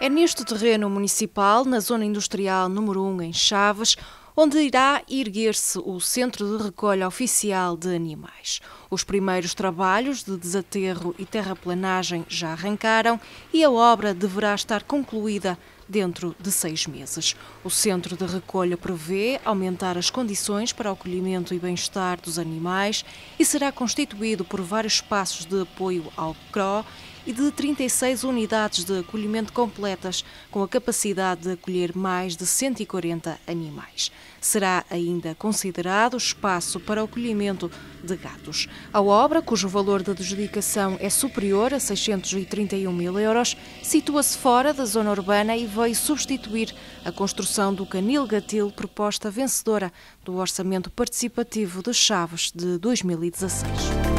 É neste terreno municipal, na zona industrial número 1 em Chaves, onde irá erguer-se o Centro de Recolha Oficial de Animais. Os primeiros trabalhos de desaterro e terraplanagem já arrancaram e a obra deverá estar concluída dentro de seis meses. O centro de recolha prevê aumentar as condições para o acolhimento e bem-estar dos animais e será constituído por vários espaços de apoio ao CRO e de 36 unidades de acolhimento completas, com a capacidade de acolher mais de 140 animais será ainda considerado espaço para o de gatos. A obra, cujo valor de adjudicação é superior a 631 mil euros, situa-se fora da zona urbana e veio substituir a construção do canil gatil proposta vencedora do Orçamento Participativo de Chaves de 2016.